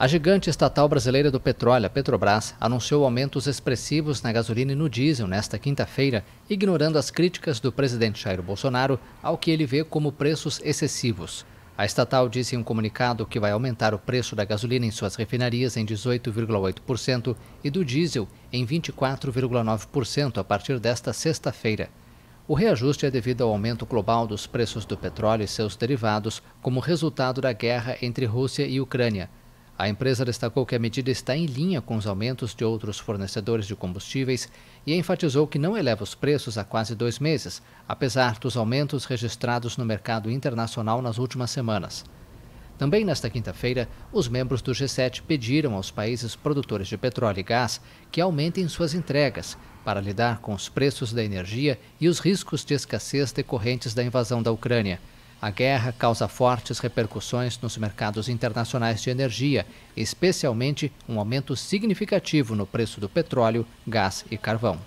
A gigante estatal brasileira do petróleo, a Petrobras, anunciou aumentos expressivos na gasolina e no diesel nesta quinta-feira, ignorando as críticas do presidente Jair Bolsonaro ao que ele vê como preços excessivos. A estatal disse em um comunicado que vai aumentar o preço da gasolina em suas refinarias em 18,8% e do diesel em 24,9% a partir desta sexta-feira. O reajuste é devido ao aumento global dos preços do petróleo e seus derivados, como resultado da guerra entre Rússia e Ucrânia a empresa destacou que a medida está em linha com os aumentos de outros fornecedores de combustíveis e enfatizou que não eleva os preços há quase dois meses, apesar dos aumentos registrados no mercado internacional nas últimas semanas. Também nesta quinta-feira, os membros do G7 pediram aos países produtores de petróleo e gás que aumentem suas entregas para lidar com os preços da energia e os riscos de escassez decorrentes da invasão da Ucrânia. A guerra causa fortes repercussões nos mercados internacionais de energia, especialmente um aumento significativo no preço do petróleo, gás e carvão.